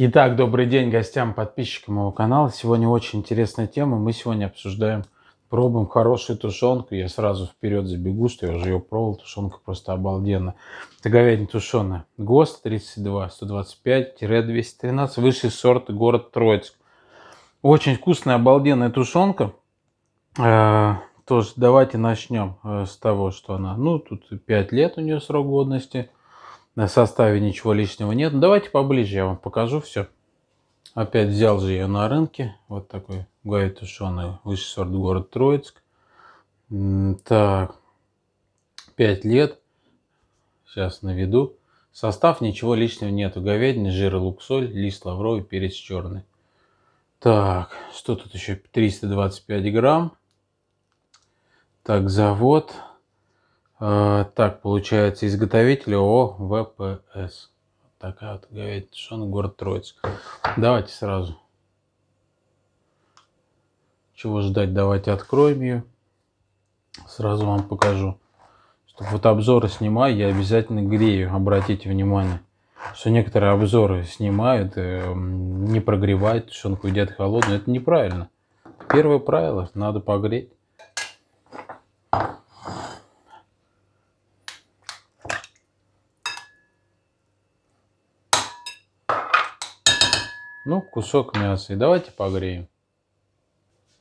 Итак, добрый день гостям, подписчикам моего канала. Сегодня очень интересная тема. Мы сегодня обсуждаем, пробуем хорошую тушенку. Я сразу вперед забегу, что я уже ее пробовал. Тушенка просто обалденно. Это говядина тушеная. ГОСТ 32, 125-213, высший сорт, город Троицк. Очень вкусная, обалденная тушенка. Э, тоже давайте начнем э, с того, что она, ну, тут 5 лет у нее срок годности – на составе ничего лишнего нет. Ну, давайте поближе я вам покажу все. Опять взял же я на рынке. Вот такой говядь тушеный, высший сорт город Троицк. Так, 5 лет. Сейчас наведу. Состав ничего лишнего нету. Говядина, жир, лук, соль, лист лавровый, перец черный. Так, что тут еще? 325 грамм. Так, завод. А, так, получается, изготовитель ООО ВПС. Такая вот говядина, город Троицк. Давайте сразу. Чего ждать, давайте откроем ее. Сразу вам покажу. Чтобы вот обзоры снимаю, я обязательно грею, обратите внимание. Что некоторые обзоры снимают, эм, не прогревают, тушенку едят холодную. Это неправильно. Первое правило, надо погреть. Ну, кусок мяса. И давайте погреем.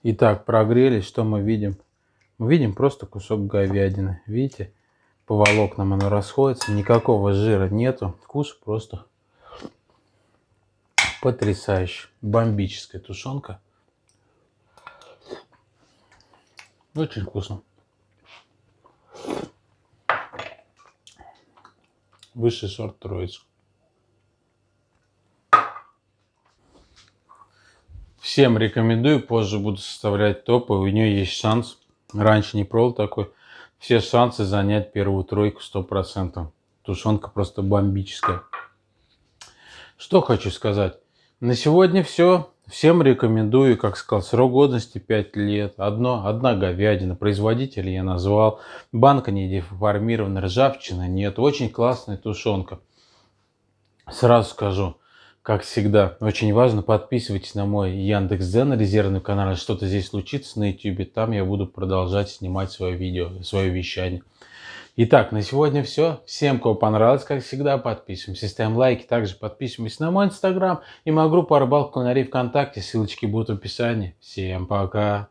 Итак, прогрели. Что мы видим? Мы видим просто кусок говядины. Видите? По волокнам оно расходится. Никакого жира нету. Вкус просто потрясающий. Бомбическая тушенка. Очень вкусно. Высший сорт троицк. Всем рекомендую, позже буду составлять топы, у нее есть шанс. Раньше не пробовал такой. Все шансы занять первую тройку 100%. Тушенка просто бомбическая. Что хочу сказать. На сегодня все. Всем рекомендую, как сказал, срок годности 5 лет. Одно, одна говядина. Производитель я назвал. Банка не деформирована, ржавчины нет. Очень классная тушенка. Сразу скажу. Как всегда, очень важно подписывайтесь на мой Яндекс.Дзен, резервный канал, что-то здесь случится на YouTube. Там я буду продолжать снимать свое видео, свое вещание. Итак, на сегодня все. Всем, кого понравилось, как всегда, подписываемся, ставим лайки, также подписываемся на мой инстаграм и мою группу на РИ ВКонтакте». Ссылочки будут в описании. Всем пока!